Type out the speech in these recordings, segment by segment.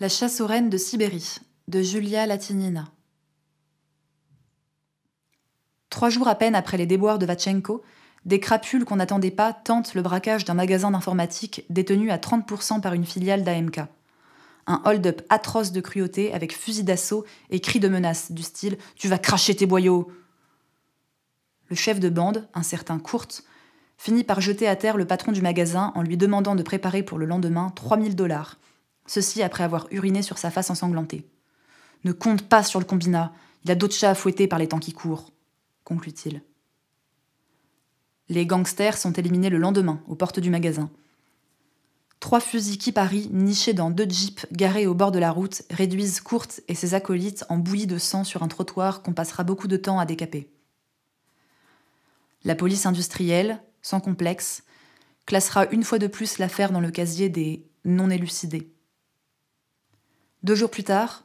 La chasse aux rennes de Sibérie de Julia Latinina. Trois jours à peine après les déboires de Vachenko, des crapules qu'on n'attendait pas tentent le braquage d'un magasin d'informatique détenu à 30% par une filiale d'AMK. Un hold-up atroce de cruauté avec fusil d'assaut et cris de menace du style Tu vas cracher tes boyaux Le chef de bande, un certain Kurt, finit par jeter à terre le patron du magasin en lui demandant de préparer pour le lendemain 3000 dollars ceci après avoir uriné sur sa face ensanglantée. Ne compte pas sur le combinat, il a d'autres chats à fouetter par les temps qui courent, conclut-il. Les gangsters sont éliminés le lendemain, aux portes du magasin. Trois fusils qui Kipari, nichés dans deux jeeps garés au bord de la route, réduisent Kurt et ses acolytes en bouillie de sang sur un trottoir qu'on passera beaucoup de temps à décaper. La police industrielle, sans complexe, classera une fois de plus l'affaire dans le casier des non élucidés. Deux jours plus tard,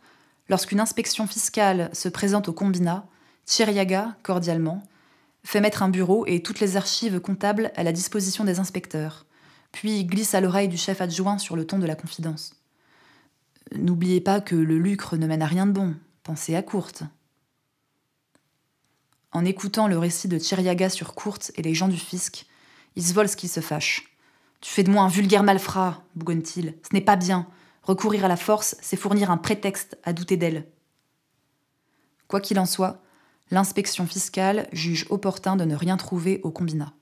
lorsqu'une inspection fiscale se présente au combinat, Chiriaga, cordialement, fait mettre un bureau et toutes les archives comptables à la disposition des inspecteurs, puis glisse à l'oreille du chef adjoint sur le ton de la confidence. N'oubliez pas que le lucre ne mène à rien de bon, pensez à Courte. En écoutant le récit de Chiriaga sur Courte et les gens du fisc, Isvolski se fâche. Tu fais de moi un vulgaire malfrat, bougonne-t-il, ce n'est pas bien. Recourir à la force, c'est fournir un prétexte à douter d'elle. Quoi qu'il en soit, l'inspection fiscale juge opportun de ne rien trouver au combinat.